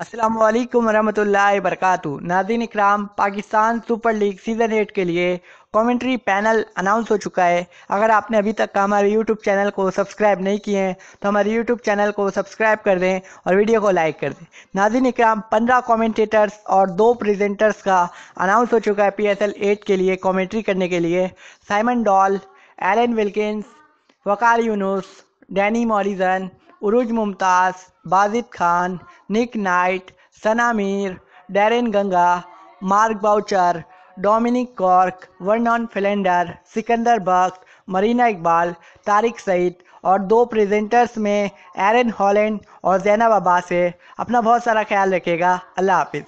असलम वरहमल्ला वरक नाजिन Ikram Pakistan super league season eight के लिए कमेंट्री पैनल अनाउंस हो चुका है अगर आपने अभी तक हमारे यूट्यूब चैनल को सब्सक्राइब नहीं किए हैं तो हमारे यूट्यूब चैनल को सब्सक्राइब कर दें और वीडियो को लाइक कर दें नाजिन इकराम पंद्रह कमेंटेटर्स और दो प्रेजेंटर्स का अनाउंस हो चुका है पी एस एल एट के लिए कॉमेंट्री करने के लिए Simon Doull Alan Wilkins Waqar Younis Danny Morrison Urooj Mumtaz Bazid Khan Nick Knight Sana Mir Darren Ganga Mark Boucher Dominic Cork Vernon Philander Sikandar Bakht Marina Iqbal Tariq Saeed और दो प्रेजेंटर्स में एरन हॉलैंड और जैनब अब्बास है अपना बहुत सारा ख्याल रखेगा अल्लाह हाफिज़